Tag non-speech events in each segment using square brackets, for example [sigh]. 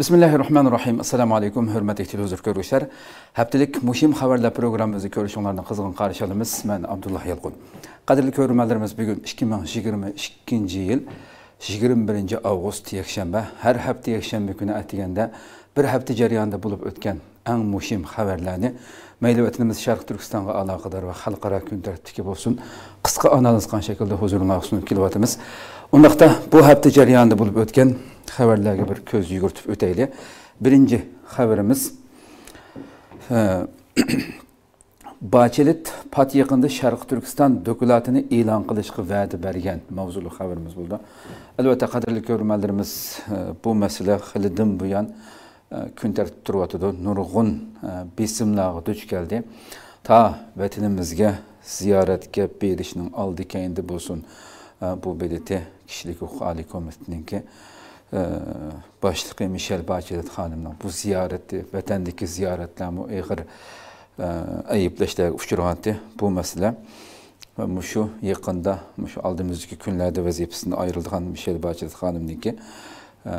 bismillahi rohmanir rohim assalomu alaykum hurmatli televizor ko'ruvchilar haftalik muhim xabarlar programmamizni ko'rishinglarni qizg'in qarshi olamiz man abdulloh yalqun qadrli ko'rmanlarimiz bugun ikki ming yigirma ikkinchi yil yigirma birinchi avgust yakshanba har hafta yakshanba kuni aytganda bir hafta jarayonida bo'lib o'tgan eng muhim xabarlarni mayli sharq turkistonga aloqador va xalqaro kun tartibdagi bo'lsin qisqa analiz qilgan shaklda huzuringlarga sunib kelyapmiz undaqda bu hafta jarayonida bo'lib o'tgan xabarlarga bir ko'z yugurtib o'taylik birinchi xabarimiz e, [clears throat] bachelit pat yaqinda sharq turkiston dokulatini e'lon qilishga va'da bergan mavzuli xabarimiz bo'ldi albatta qadrli ko'rmanlarimiz e, bu masala halidan buyon e, kun tartib turyotidi nurg'un besimlarga duch keldi ta vatanimizga ziyoratga berishning oldi kendi bo'lsin bu bdt kishilik huquq oliy ki. başlığı Mişel Bakirat xanımla bu ziyarəti, vətəndəki ziyarətlə bu eyğir əyibləşdirə e, fikirhandı bu məsələ. Və müşu yaxında, müşu aldığımızdakı günlərdə vəzifəsindən ayrıldıqan Mişel Bakirat xanımdakı e,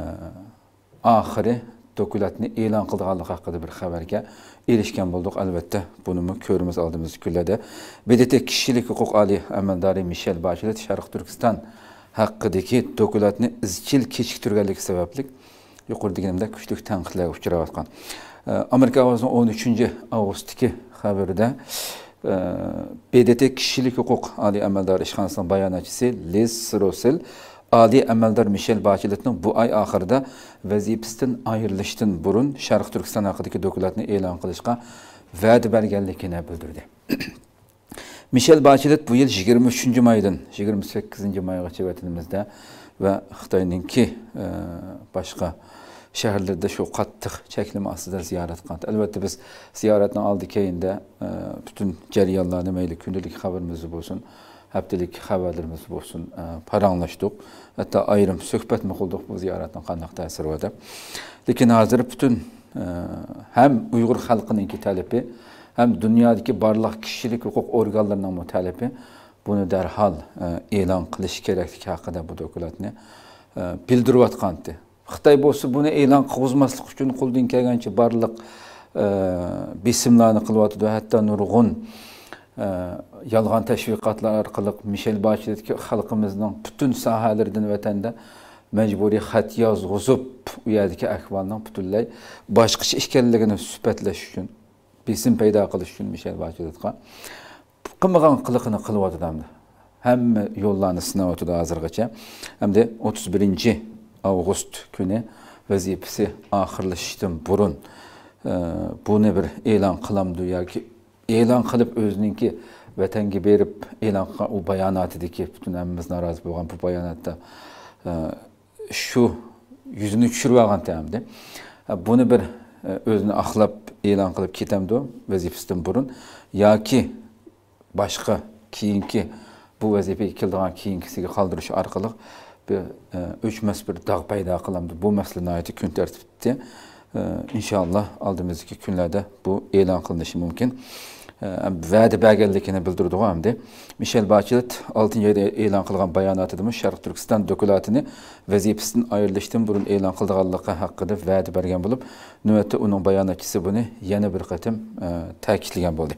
axırı dokulatni e'lon qilganlik haqida bir xabarga erishgan bo'ldik albatta bunimi ko'rimiz aldığımız kunlarda bdt kishilik huquq oliy amaldori mishel bashirat sharq turkiston haqidagi dokumentni izchil kechiktirganligi sababli yuqoridagidagimda kuchli tanqidlarga uchrayotgan amerika ovozining o'n uchinchi avgustdagi xabarida bdt kishilik huquq oliy amaldor ishxonasining bayonotchisi liz rossel oliy amaldor mishel bacheletning bu oy oxirida vazifasidan ayrilishdan burun sharq turkiston haqidagi dokumentni e'lon qilishga va'da berganligini bildirdi [clears throat] Michel Bachelet bu yıl 23. maydan 28. mayga çevetimizde ve Xitayninki e, başka şehirlerde şu kattık çeklimi aslında ziyaret kandı. Elbette biz ziyaretten aldı keyinde e, bütün ceryanlarını meyli gündelik haberimizi bulsun. Heptilik haberlerimiz bulsun. E, paranlaştık. Hatta ayrım sohbet mi kıldık bu ziyaretten kanlık tesiri vardı. Lakin hazır bütün e, hem Uygur halkının ki talebi həm dünyadakı barlıq kişilik hüquq orqanlarının mütələbi bunu dərhal e, elan qilish kerakdiki haqida bu dokumentni bildiriyotgandi xitoy bo'lsa buni e'lon qilg'izmaslik uchun qo'ldan kelgancha barliq e, besimlarni qilyotdi hatto nurg'un e, yolg'on tashviqotlar orqali mishel bachidki xalqimizning butun sohalaridan vatanda majburiy xat yozg'izib u yerdagi ahvolning butunlay boshqacha ekanligini suhbatlash uchun besim paydo qilish uchun mishel bachidadqa qilmagan qiliqini qilyotdi Hem hamma yo'llarni sinayotdi hozirgacha hamda o'ttiz birinchi avgust günü vazifasi oxirlashishdan burun ee, buni bir e'lon ki yoki kılıp qilib o'ziniki vatanga berib e'lon qilgan u bayonotidagi butun hammamiz norozi bo'lgan bu bayonotda ee, şu yuzini tushirib olgan hamda Bunu bir o'zini axlab e'lon qilib ketamdu vazifasidan burun yoki boshqa keyingi bu vazifaga keldigan keyingisiga qoldirish orqali bir o'chmas e, bir dog' paydo qilamdi bu masala kun tartibda e, inshaalloh oldimizdagi kunlarda bu e'lon qilinishi mumkin va'da berganligini bildirdi hamda 6-cı oltin yo'lda e'lon qilgan bayonotida sharq Türkistan dokulatini vazifasidan ayrilishdan burun e'lon qildiganligi haqida va'da bergan bo'lib Növətdə uning bayanatçısı buni yana bir qatim e, ta'kidlagan bo'ldi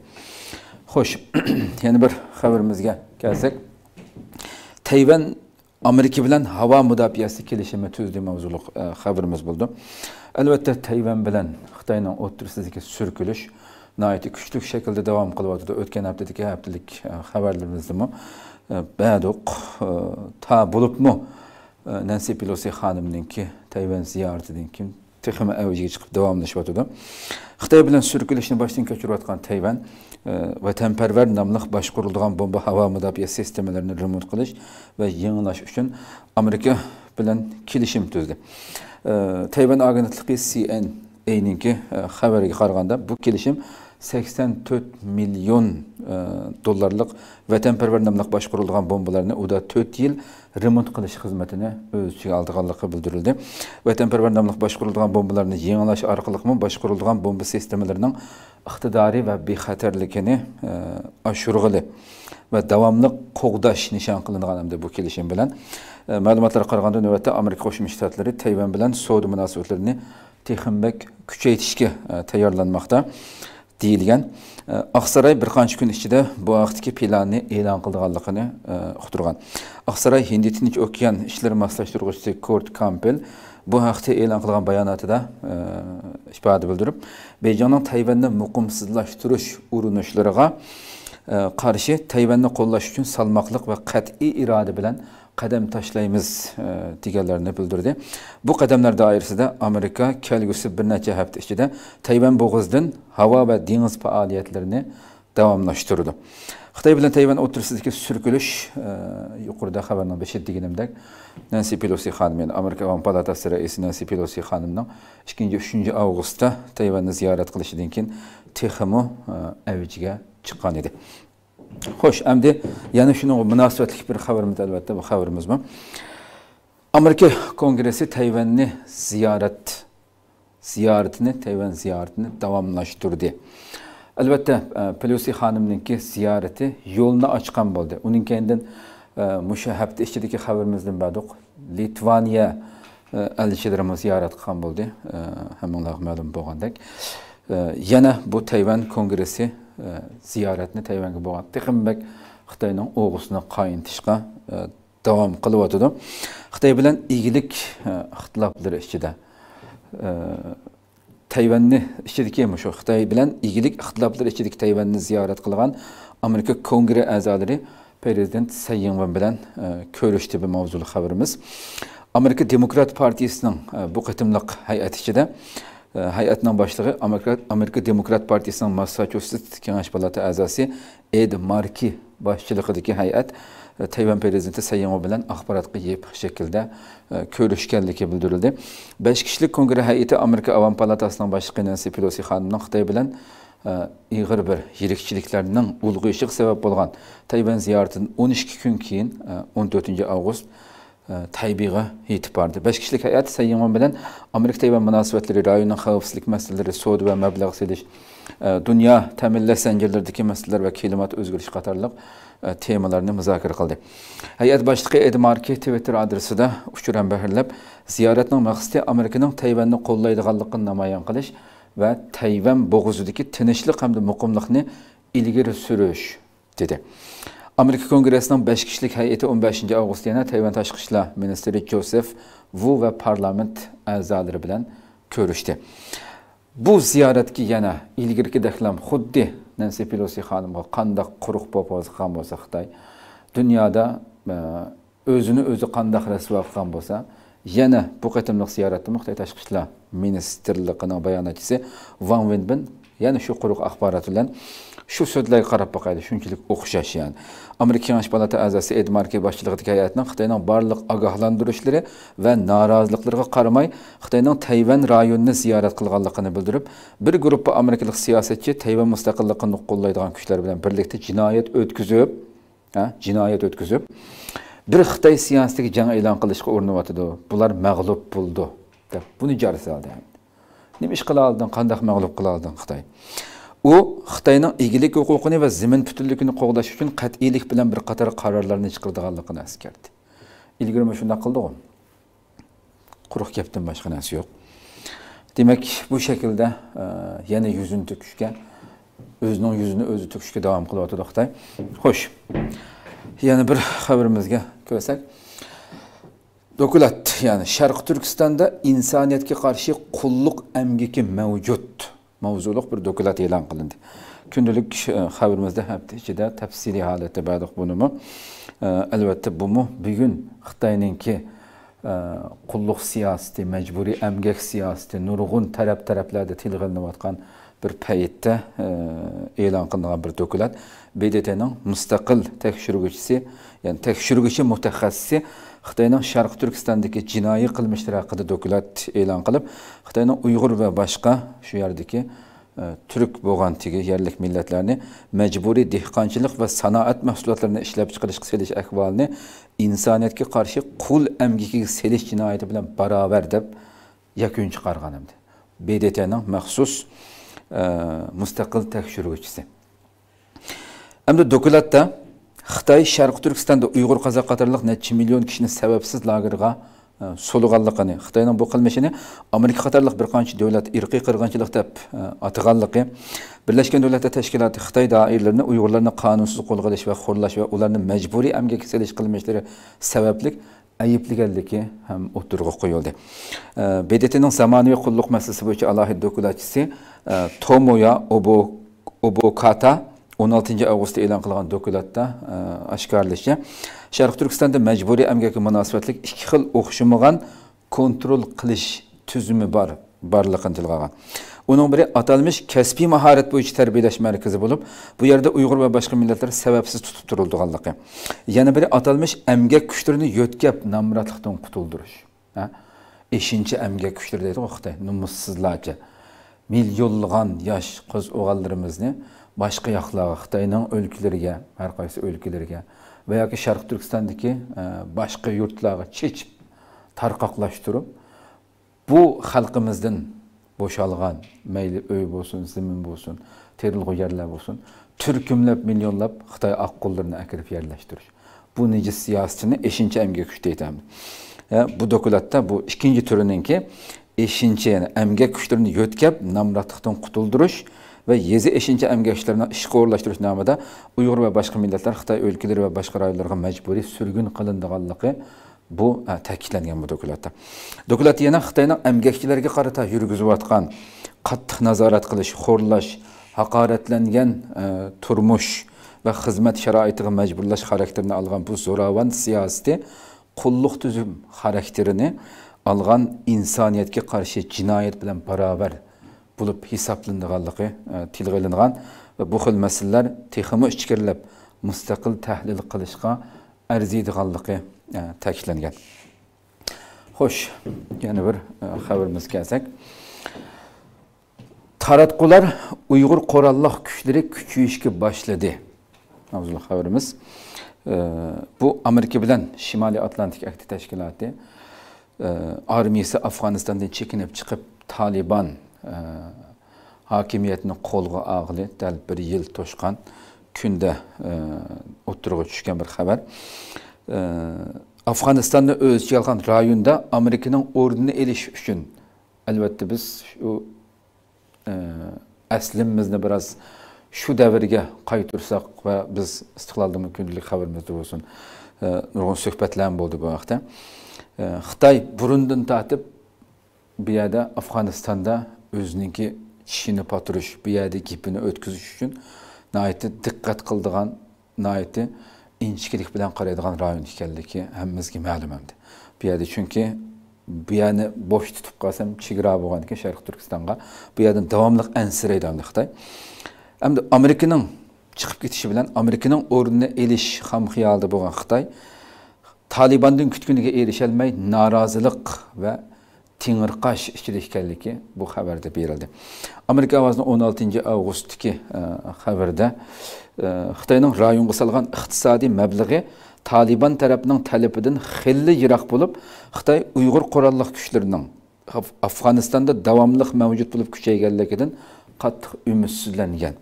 xo'sh [clears throat] yana bir xabarimizga kelsak tayvan amerika bilan havo müdafiəsi kelishimi tuzdi mavzuliq e, xəbərimiz bo'ldi albatta tayvan bilan xitoyning o'ttirsizligi surkilish naiti kuchli shaklda davom qilyotdi o'tgan haftadagi haftalik xabarlarimizdami badoq ta bulup mu e, nansi pelosi xonimninki tayvan ziyaret ziyoratidan keyin texmi avjiga chiqib davomlashyotdi xitoy bilan surkilishni boshdan kechirayotgan tayvan ve vatanparvar nomliq boshqariladigan bomba havo mudofaa sistemalarini remont qilish va yangilash uchun amerika bilen kelishim tuzdi tayvan CNN'in ki haberi qaraganda bu kelishim 84 million e, dollarlıq vətənpərvər namlıq başqurulğan bombalarını uda 4 yil remont qilish xizmatini o'z ichiga oldiganligi bildirildi vətənpərvər namlıq boshqurilgan bombalarni yangilash orqaliqmi boshqurilgan bomba sistemalarining iqtidori va bexatarligini e, oshirg'ili va davomli qo'g'dash nishon qilingan hamda bu kelishim bilan e, ma'lumotlarga qaraganda navbatda amerika qo'shma shtatlari tayvan bilan savdo munosabatlarini texmbak kuchaytirishga tayyorlanmoqda deyilgan oqsaroy e, bir qancha kun ichida bu vaqtdagi planni e'lon qilganligini e, uqtirgan oqsaroy hindi tinch okean ishlari moslashtirg'uchisi kort kampel bu haqda e'lon qilgan bayonotida e, ifoda bildirib beyjonning tayvanni muqimsizlashtirish urinishlariga qarshi tayvanni qo'llash uchun salmoqliq va qat'iy iroda bilan qadam tashlaymiz e, deganlarini bildirdi bu qadamlar doirasida amerika kelgusi bir necha hafta ichida tayvan bo'g'izidan havo va dengiz faoliyatlarini davomlashtirdi xitoy bilan tayvan o'tirisidagi surkilish e, yuqorida xabarni deganimdek nansi pelosi xonim ya'ni amerika ovon palatasi raisi nansi pelosi xonimni ikkinchi uchinchi avgustda tayvanni ziyorat qilishidan keyin texmu e, avjiga chiqqan edi Xo'sh, endi yana shunga munosabatli bir xabarimiz albatta bu xabarimiz bor. Amerika Kongresi Tayvan'ı ziyaret, ziyoratini, Tayvan ziyoratini devamlaştırdı. Elbette Pelosi xonimninki ki ziyareti ochgan açkan Uning keyindan e, musha hafta ichidagi xabarimizdan badoq Litvaniya e, elçilerimiz ziyaret kılgan buldu. E, Hemenler məlum boğandak. Yine bu Tayvan Kongresi e, ziyoratni tayvanga bo'lgan tiqinbak xitoyning o'g'usini qayintishga e, davom qilyotidi xitoy bilan egalik e, ixtiloflari ichida tayvanni ichidagi shu xitoy bilan egalik ixtiloflari ichidagi Tayvan'ı ziyaret qilgan amerika kongre a'zolari prezident sayinvan bilan körüştü bu mavzuli haberimiz. amerika demokrat partiyasining bu qitimliq hay'ati ichida hay'atning boshlig'i amerika demokrat partiyasining massachusets kengash palata a'zosi ed marki boshchiligidagi hay'at e, tayvan prezidenti sayyomo bilan axborotga yepiq shaklda e, ko'rishganligi bildirildi besh kishilik kongre hay'ati amerika avam palatasining boshlig'i nansi pelosi xonimning xitoy bilan e, iyg'ir bir yirikchiliklarning ulg'ayishiga sabab bo'lgan tayvan ziyoratidan o'n ikki kun keyin o'n to'rtinchi avgust Ee, taybiga yetib bordi. 5 hay'at Sayyoman bilan Amerika Tayvan munosabatlari, rayonning xavfsizlik masalalari, savdo va mablag' selish, e, dunyo ta'minlash zanjirlaridagi masalalar va klimat o'zgarishi qatorliq e, temalarni muzokara qildi. Hay'at boshlig'i Ed Marki Twitter adresida uchur bahirlab, ziyoratning Amerikanın Amerikaning Tayvanni qo'llaydiganligini namoyon qilish va Tayvan bo'g'izidagi tinchlik hamda muqimlikni ilgari surish dedi. amerika Kongresinin 5 kişilik hay'ati 15 avgust yana tayvan tashqi ishlar Ministeri josef Wu va parlament a'zolari bilan ko'rishdi bu ziyoratga yana ilgirki ham xuddi Nancy pelosi xonimga qandaq quruq popoz qilgan bo'lsa xitoy dunyoda e, o'zini o'zi qandaq rasvo qilgan bo'lsa yana bu qatimliq ziyaretli xitoy tashqi ishlar ministrligining bayonotchisi van venbin yana shu quruq axborot bilan shu so'zlarga qarab boqaylik shunchalik o'xshash ya'ni amerika kengash palata a'zosi ed marke boshchiligidagi hay'atning xitoyning barliq ogohlantirishlari va noroziliklarga qaramay xitoyning tayvan rayonini ziyorat qilganligini bildirib bir guruhpa amerikalik siyosatchi tayvan mustaqilligini qo'llaydigan kuchlar bilan birlikda jinoyat o'tkazib jinoyat o'tkazib bir xitoy siyosatiga jang e'lon qilishga urinyotidi bular mag'lub bo'ldi deb buni jari soldi nima ish qila oldin qandoq mag'lub qila oldin xitoy u xitoyning egalik huquqini va zimin butunligini qo'g'dash uchun qat'iylik bilan bir qator qarorlarni chiqarganligini eskartdi ilgari mana shunday qildiku quruq gapdan boshqa narsa yo'q demak bu shaklda e, yana yuzini to'kishga o'zining yuzini o'zi to'kishga davom qilyotdi xitoy xo'sh yana bir xabarimizga ko'rsak Dokulat yani sharq turkistonda insoniyatga qarshi qulluq amgiki mavjud mavzuluq bir dokulat e'lon qilindi kundalik e, xabarimizda hafta ichida tafsiliy holatda bardiq bunimi e, albatta bumi bugun xitoyninki e, qulluq siyosati majburiy amgak siyosati nurg'un taraf taraflarda tilg'ilinayotgan bir paytda e'lon qilingan bir dokulat bdtning mustaqil tekshiruvchisi ya'ni tekshiruvchi mutaxassisi Xitoyning Sharq Turkistondagi jinoiy qilmishlar haqida dokulat e'lon qilib, Xitoyning Uyg'ur va boshqa shu yerdagi e, Türk bo'lgan tigi yerlik millatlarni majburiy dehqonchilik va sanoat mahsulotlarini ishlab chiqarishga selish ahvolini insoniyatga qarshi qul amgikiga selish jinoyati bilan barobar deb yakun chiqargan edi bdtning maxsus e, mustaqil tekshiruvchisi hamda dokladda xitoy sharqi turkistonda uyg'ur qozoq qatorliq necha million kishini sababsiz lagerga e, sulaganligini xitoyning bu qilmishini amerika qatarlıq bir qancha davlat irqiy qirg'inchilik deb e, ataganligi birlashgan davlatlar tashkiloti xitoy doiralarini uyg'urlarni qonunsiz qo'lga ilish va xo'rlash va ularni majburiy amgakka selish qilmishlari sababli ayiblaganligi ham o'tirg'a qo'yildi e, bedetining zamonaviy qulluq masalasi bo'yicha alohida dokladchisi tomoya obokata Obo 16 avgustda e'lon qilingan dokladda e, oshkorlashicha sharq turkistonda majburiy amgakka munosabatlik ikki xil o'xshamagan kontrol qilish tuzumi bor borligini tilga olgan uning biri atalmish kasbiy mahorat bo'yicha tarbiyalash markazi bo'lib bu yerda uyg'ur va boshqa millatlar sababsiz tutib turildiganligi yana biri atalmish amgak kuchlarini yo'tkab namratlikdan qutuldirish ishinchi amgak kuchlari deydi xitoy numussizlarcha millionlagan yosh qiz o'g'illarimizni boshqa yoqlarga xitoyning o'lkalariga har qaysi o'lkalarga va yoki sharq turkistondagi e, boshqa yurtlarga chechib tarqoqlashtirib bu xalqimizdan bo'shalgan mayli uy bo'lsin zimin bo'lsin terilg'u yerlar bo'lsin turkumlab millionlab xitoy oqqullarini akirib yerlashtirish bu nijis siyosatchini eshinchi amga kuch deytamiz bu dokladda bu ikkinchi turininki eshincha ya'ni emge küşlerini yötkep namratıktan qutuldirish va yezi eshincha emgak ishlarini ishqo'rlashtirish nomida uyg'ur va boshqa millatlar xitoy o'lkalari va boshqa rayonlarga majburiy surgun qilindiganligi bu ta'kidlangan bu dokladda dokladda yana xitoyning yürgüzü qarata yurgizayotgan qattiq nazorat qilish xo'rlash haqoratlangan turmush va xizmat sharoitiga majburlash xarakterini olgan bu zoravan siyosati kulluk tüzüm xarakterini olgan insoniyatga qarshi jinoyat bilan barobar bo'lib hisoblanganligi e, tilga ilingan va bu xil masalalar texmi ichkirilib mustaqil tahlil qilishga arziydiganligi e, ta'kidlangan xo'sh yana bir e, xabarimizga kelsak taratqular uyg'ur qo'ralloq kuchlari kuchayishga boshladi mavzuli xabarimiz bu amerika bilan shimoliy atlantik akti tashkiloti armiyasi afg'onistondan chekinib chiqib taliban hokimiyatni qo'lga og'li dal bir yil to'shqan kunda o'ttirg'a tushgan bir xabar afg'onistonni o'z ichiga olgan rayonda amerikaning o'rnini elish uchun albatta biz shu aslimizni biroz shu davrga qaytursak va biz istiqlolni mumkinlik xabarimizda bo'lsin nurg'un suhbatlar bo'ldi bu haqda Э, xitoy burundan tortib bu yerda afg'onistonda o'ziniki tishini potirish bu yerda gipini o'tkazish uchun nihoyatda diqqat qildigan nihoyatda inchikilik bilan qaraydigan rayon ekanligi hammamizga ma'lum endi bu yerda chunki bu yerni bo'sh tutib qolsam chegara bo'lgan ekan sharq turkistonga bu yerda davomli ansiraydi xitoy endi amerikaning chiqib ketishi bilan amerikaning o'rnini elish ham xiyolida bo'lgan xitoy Талибандың күткеніге ерішелмей, наразылық тіңірқаш ішкерекелікі бұ қабарды берілді. Америка авазының 16 август кі қабарды Қытайның районғы салған ұқтысади мәбліғі Талибан тәрәпінің тәліпідің қиллі ирақ болып, Қытай ұйғыр құраллық күшілерінің Афганистанда давамлық мәвжуд болып күшейгерлікедің қаттық үмітсізленген.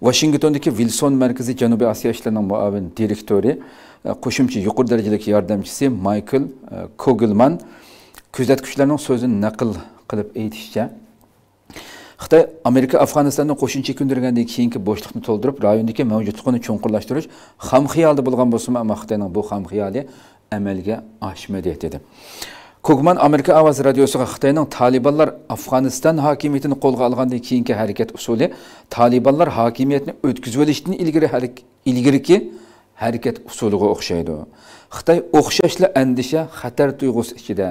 Вашингетондекі Вилсон мәркізі Жануби Асияшылының муавин директори Э, qo'shimcha yuqori darajadagi yordamchisi maykl э, kogelman kuzatuvchilarning so'zini naql qilib aytishicha xitoy amerika afg'onistonni qo'shimcha ko'ndirgandan keyingi bo'shliqni to'ldirib rayondagi mavjudligini ham hamxiyolda bo'lgan bo'lsin ammo xitoyning bu xiyoli amalga oshmadi dedi Kogman Amerika Avaz radiosiga xitoyning Talibanlar afg'oniston hokimiyatini qo'lga olgandan keyingi harakat usuli Talibanlar hokimiyatni o'tkazib olishdan ilgari ilgariki harakat usuliga o'xshaydi xitoy o'xshashla andisha xatar tuyg'usi ichida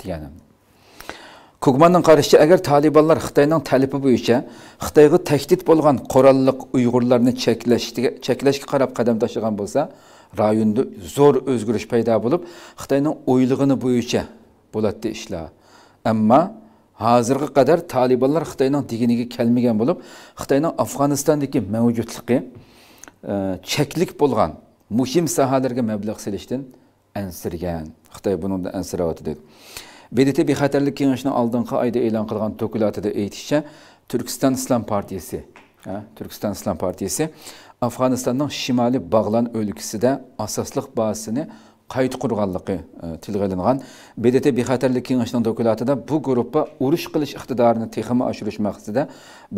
deganim kugmanning qarashicha agar talibanlar xitoyning talibi bo'yicha xitoyga tahdid bo'lgan qurolliq uyg'urlarni cheklashga qarab qadam tashlagan bo'lsa rayonda zo'r o'zgarish paydo bo'lib xitoyning o'ylig'ini bo'yicha bo'ladi ishlar ammo hozirga qadar talibanlar xitoyning diginiga kelmagan bo'lib xitoyning afg'onistondagi mavjudligi çəklik bolğan mühim sahələrə məbləğ silişdən ənsirgən. Xitay bunun da ənsirəvətidir. BDT Bexətərlik Kengəşinin aldınqı ayda elan qılğan tökülatıda eytişçə Türkistan İslam Partiyası, hə, Türkistan İslam Partiyası Afğanistanın şimali Bağlan ölkəsində əsaslıq bazasını qayt qurganligi e, tilga olingan bdt bexatarlik kengashining dokulatida bu gruppa urush qilish iqtidorini texima oshirish maqsadida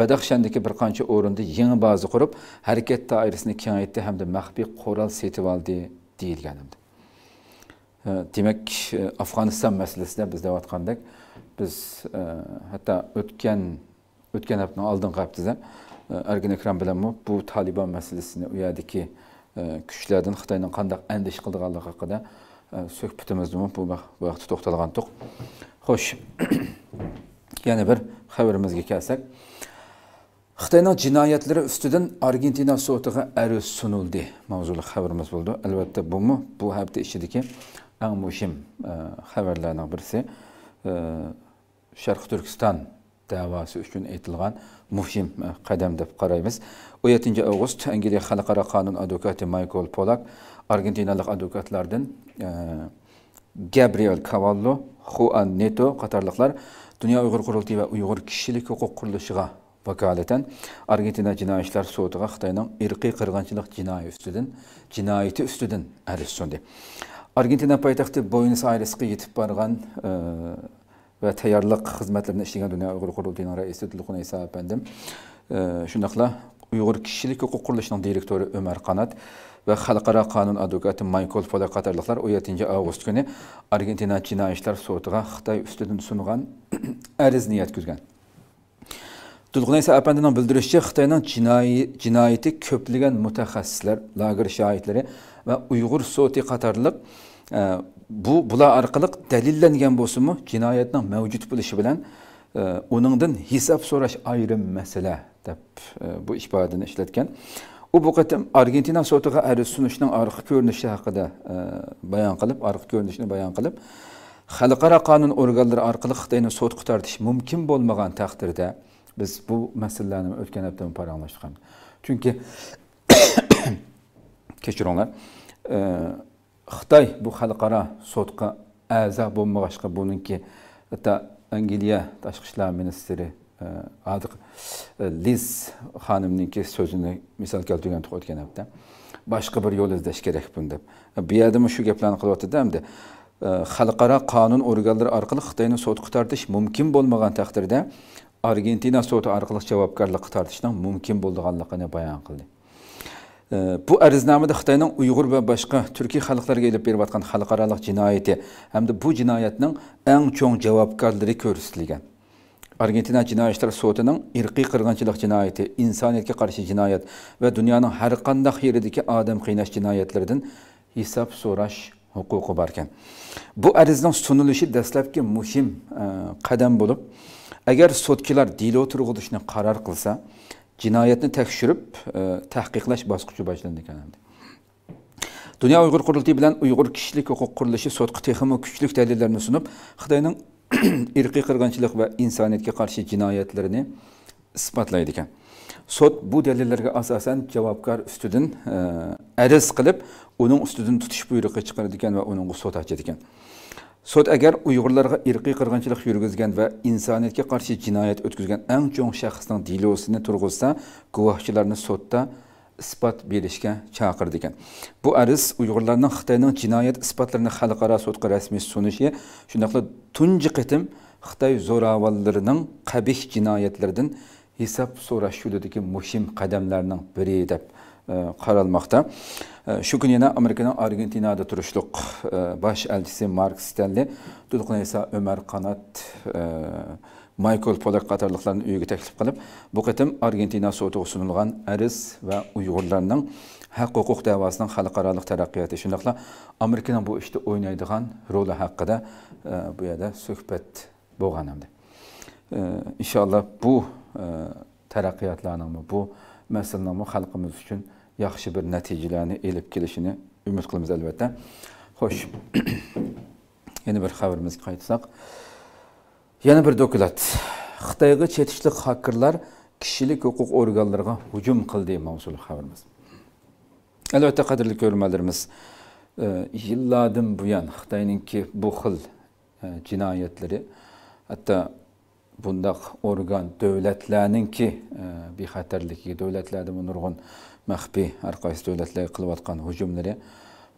badaxshandagi bir qancha o'rinda yangi baza qurib harakat doirasini kengaytdi hamda maxfiy qurol setib oldi deyilgan e, demak e, afg'oniston masalasida biz deyotgandek biz hatto o'tgan o'tgan haftaning oldingi haftada ergin akram bilan bu taliban masalasini u yerdagi күшлердің Қытайдың қандақ әндіш қылдығалық ақыда сөкпітімізді мұн бұл бақыты тоқталған тұқ. Қош, [coughs] яны бір қабірімізге кәлсәк. Қытайның жинайетлері үстіден Аргентина сотыға әрі сұнылды. Маузулық қабіріміз болды. Әлбәтті бұл мұ, бұл хәбті ішеді ке, әң мұшым қабірлерінің бірсі. Шарқы Түркістан davası üçün etilgan muhim e, qadam deb qaraymiz. 17 avgust Angliya xalqaro qonun advokati Michael Polak argentinalik advokatlardan e, Gabriel Cavallo, Juan Neto qatorliqlar Dünya Uyghur Qurultayı ve Uyghur kishilik huquq qurilishiga vakolatan Argentina jinoiy ishlar sudiga Xitoyning irqiy qirg'inchilik jinoyati ustidan jinoyati ustidan ariz Argentina poytaxti Buenos Ayresga yetib borgan e, va tayyorlik xizmatlarini ishlagan dunyo uyg'ur qurultiyining raisi dilqun iso apandim shundoqla uyg'ur kishilik Hukuk Kuruluşu'nun direktori Ömer qanat va xalqaro qonun advokati Michael fola Katarlıklar 17. yettinchi avgust kuni argentina Cinayişler Soğutu'na sotiga xitoy ustidan sungan [clears throat] arizni yetkazgan Dulgun İsa Efendim'in bildirişçi Xitayının cinayeti köplügen mütəxəssislər, lagır şahitləri və Uyğur soti qatarlıq e, bu bular orqali dalillangan bo'lsinmi jinoyatning mavjud bo'lishi bilan e, uningdan hisob so'rash ayrim masala deb e, bu ifodani ishlatgan u bu qatim argentina sotiga arz sunishning orqa ko'rinishi haqida e, bayon qilib orqa ko'rinishini bayon qilib xalqaro qonun organlari orqali xitoyni sotqa tortish mumkin bo'lmagan taqdirda biz bu masalalarni o'tgan hafta paranglashgan chunki [coughs] kechiringlar xitoy bu xalqaro sudga a'zo buningki ta angliya tashqi ishlar ministri e, adiq e, liz xonimningki so'zini misol keltirgan o'tgan hafta boshqa bir yo'l izlash kerak bun deb bu yerdami shu gaplarni qilyotdi endi xalqaro qonun organlari orqali xitoyni sudga tortish mumkin bo'lmagan taqdirda argentina sudi orqali javobgarlikqa tortishdan mumkin bo'lganligini bayon qildi Ee, bu arıznamada xitoyning uyg'ur Türkiye halkları turkiy bir ilib berayotgan xalqaroliq Hem de bu jinoyatning en çok javobgarlari ko'rsatilgan argentina cinayetler ishlar Irki irqiy qirg'inchilik jinoyati karşı cinayet ve dünyanın her har qanday yeridagi odam cinayetlerden hesap soruş hukuku huquqi bu arızdan bu arizning sunilishi dastlabki muhim qadam bo'lib agar sudkilar dilo turg'izishni karar qilsa jinoyatni tekshirib e, tahqiqlash bosqichi boshlandi kanada dunyo uyg'ur qurultiyi bilan uyg'ur kishilik huquq qurilishi sudga texmi kuchli dalillarni sunib xitoyning [clears throat] irqiy qirg'inchilik va insoniyatga qarshi jinoyatlarini isbotlaydi ekan sud bu dalillarga asosan javobgar ustidan e, ariz qilib uning ustidan tutish buyrug'i chiqaradi ekan va unga sud ochadi ekan Sot agar uyg'urlarga irqiy qirg'inchilik yurgizgan va insoniyatga qarshi jinoyat o'tkazgan eng cho'ng shaxsning dilosini turg'izsa guvohchilarni sotda isbot berishga chaqirdi ekan bu arz uyg'urlarning xitoyning jinoyat isbotlarini xalqaro sudga rasmiy sunishi shunaqla tunji qitim xitoy zo'ravonlarining qabih jinoyatlardan hisob so'rash yo'lidagi muhim qadamlarning biri deb E, qaralmoqda e, shu kuni yine Amerika'nın argentinada turishliq e, baş elçisi mark stenli to'lqinaysa Ömer Kanat, Michael polak qatorliqlarni uyiga teklif qilib bu qatim argentina sudiga sunilgan arz ve uyg'urlarning hak huquq davosining xalqaroliq taraqqiyoti shundoqla amerikaning bu ishda o'ynaydigan roli haqida bu yerda suhbat bo'lgan hamda İnşallah bu taraqqiyotlarni bu masalani halkımız için yaxshi bir nəticələrini elib kelishini umid qilamiz albatta xo'sh [clears throat] yana bir xəbərimiz qaytsak yana bir doklad xitoyga chetishlik xakerlar kishilik huquq organlariga hujum qildi mavzuli xabarimiz albatta qadrli ko'rmalarimiz e, yillardan Xıtayının ki bu xil e, jinoyatlari hatto bundaq organ davlatlarninki e, bexatarligi davlatlarda nurg'un мәхби әрқайсы дәулетлер қылып атқан hücumлары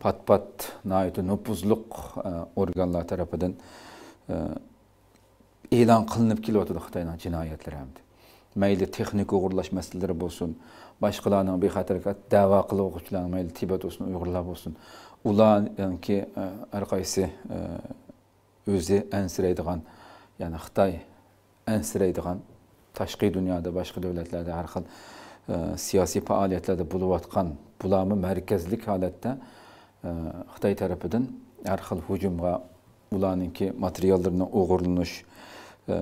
pat pat наайты нупузлық э, органлар тарапыдан e'lon qilinib kelyotdi xitoyning jinoyatlari ham mayli texnik o'g'irlash masalalari bo'lsin boshqalarning bexatarga da'vo qilib o'quvchilar mayli bo'lsin uyg'urlar bo'lsin ularki har qaysi o'zi ansiraydigan ya'ni xitoy ansiraydigan tashqi dunyoda boshqa davlatlarda har xil siyosiy faoliyatlarda bo'layotgan bularni markazlik holatda e, xitoy tarafidan har xil hujumga ularninki materiallarini o'g'irlanish e,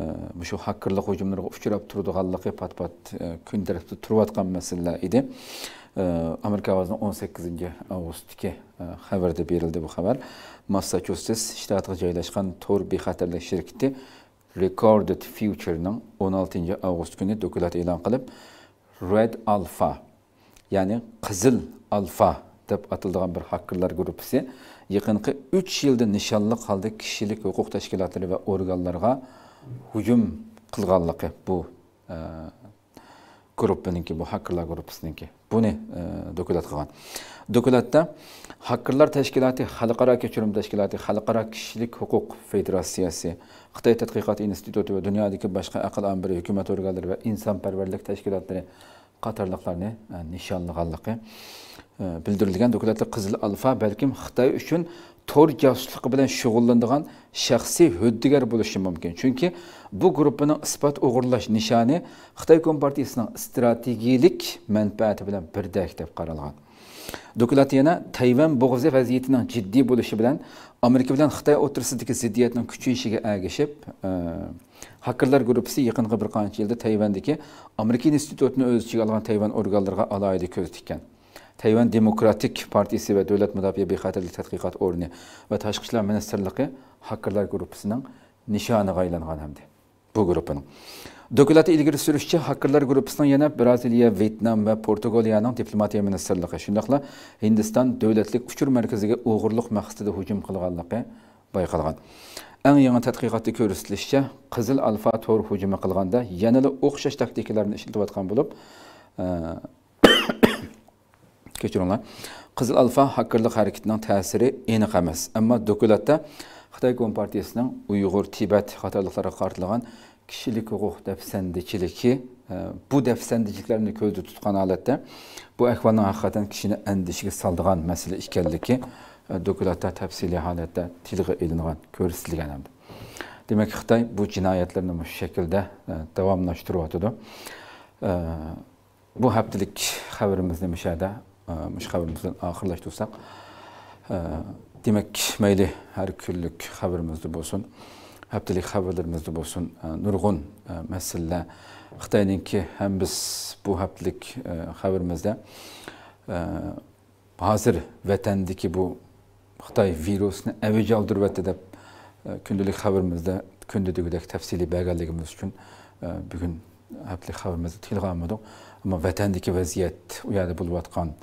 shu hücumları uçurup uchrab Allah'ı pat pat kun e, tarafda turayotgan masalalar edi amerika Avazı'nın 18. Ağustos'taki avgustdagi xabarda berildi bu xabar Massachusetts, iştahatı joylashgan to'r bexatarlik şirketi recorded Future'nın 16. Ağustos avgust kuni ilan e'lon qilib red alfa ya'ni qizil alfa deb ataladigan bir hakkerlar guruhisi yaqinqi uch yilda nishonli holda kishilik huquq tashkilotlari va organlarga hujum qilganligi bu e, grupiniki bu hakkerlar grupisiniki bu ne buni ee, dokulat qilgan dokulatda hakerlar tashkiloti xalqaro kechirim tashkiloti xalqaro kishilik huquq federatsiyasi xitoy tadqiqot instituti va dunyodagi boshqa aql ombiri hukumat organlari va insonparvarlik tashkilotlari qatorliqlarni nishonlaganligi e, bildirilgan dokulatda Kızıl alfa balkim xitoy uchun to'r javobsizligi bilan shug'ullanadigan shaxsiy huddigar bo'lishi mumkin chunki bu gruppaning isbot o'g'irlash nishoni xitoy kompartiyasining strategiyalik manfaati bilan birdak deb qaralgan Dokulat yana Tayvan bo'g'izi vaziyatining jiddiy bo'lishi bilan Amerika bilan Xitoy o'rtasidagi ziddiyatning kuchayishiga ergashib, e, hakerlar guruhi yaqinqi bir qancha yilda Tayvandagi Amerika institutini o'z ichiga olgan Tayvan organlariga alohida ko'z tikkan. tayvan demokratik partiyasi va davlat mudofaa bexatarlik tadqiqot o'rni va tashqi ishlar ministrligi hakerlar gruppasining nishoniga aylangan hamdi bu gruppani Dokulatı ilgari sürüşçe hakkırlar grupsının yana Braziliya, Vietnam ve portugaliyaning diplomatiya ministerliği, şundaqla Hindistan devletlik uçur markaziga o'g'irlik maqsadida hujum qilganligi bayqalgan. Eng yangi tadqiqotda ko'rsatilishicha, Qizil Alfa tor hujumi qilganda yanada o'xshash taktikalarni ishlatayotgan bo'lib, keçirinlər. Qızıl alfa haqqırlıq hərəkətinin təsiri eniq emas. Amma dökülətdə Xitay Kompartiyasının Uyğur, Tibet xatarlıqlara qartılığan kişilik hüquq dəfsəndikiliki e, bu dəfsəndikiliklərini köldü tutqan halətdə bu əhvalın haqqatan kişini əndişiyə saldığan məsələ ikənliki e, dökülətdə təfsili halətdə tilği elinğan görüstülgən həm. Demək ki, Xitay bu cinayətlərini bu şəkildə e, davamlaşdırıb atıdı. Bu həftəlik xəbərimizni müşahidə мыш хабарымыздан ақырлаштырсақ демек мәйлі әр күнлік хабарымызды болсын әптілік хабарларымызды болсын нұрғын мәселе қытайныңки һәм біз бұл әптілік хабарымызда hazır vətəndəki bu Xitay virusunu əvəc деп edib gündəlik xəbərimizdə gündəlik təfsili bəgərliyimiz üçün bu gün həftəlik xəbərimizi ammo vatandagi vaziyat u yerda bo'layotgan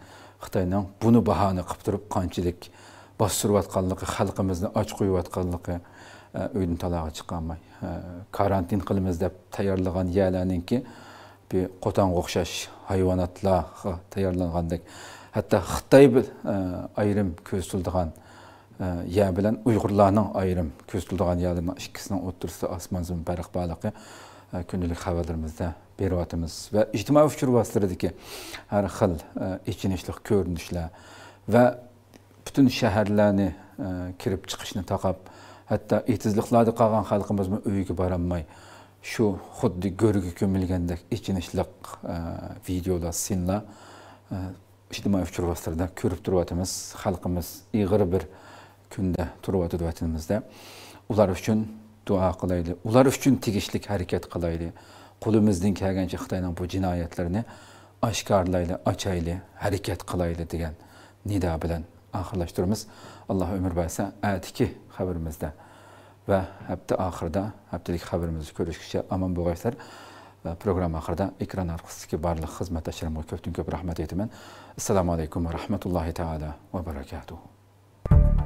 xitoyning buni bahona qilib turib qanchalik bostirayotganligi xalqimizni och qo'yayotganligi e, uydan talog'i chiqolmay e, karantin qilamiz deb tayyorlagan yerlarninki qo'tonga o'xshash hayvonotlarga tayyorlangandek hatto xitoy e, ayrim ko'rsatilgan ya bilan uyg'urlarning ayrim ko'rsatilgan yerlarning ikkisini o'ttirsida osmon zim farq borligi kundalik xabarlarimizda beriyotimiz va ijtimoiy fikr vositalaridagi har xil echinishli ko'rinishlar va butun shaharlarni e, kirib chiqishni taqab hatto etizliqlarda qolgan xalqimizni uyiga borolmay shu xuddi go'rga ko'milgandek echinishliq e, videolar sinlar e, ijtimoiy fikr vositalarida ko'rib turyapmiz xalqimiz ig'ir bir kunda turyotdi vatanimizda ular uchun duo qilaylik ular uchun tegishli harakat qilaylik qo'limizdan kelgancha xitoyning bu jinoyatlarini oshkorlayli ochayli harakat qilayli degan nido bilan oxirlashtiramiz alloh umr bersa atiki xabarimizda va hafta oxirida haftalik xabarimizni ko'rishguncha omon bo'lg'aysizlar programma oxirida ekran orqasidagi barliq xizmatdoshlarimga ko'pdan ko'p rahmat aytaman assalomu alaykum va rahmatullohi taala va barakatuh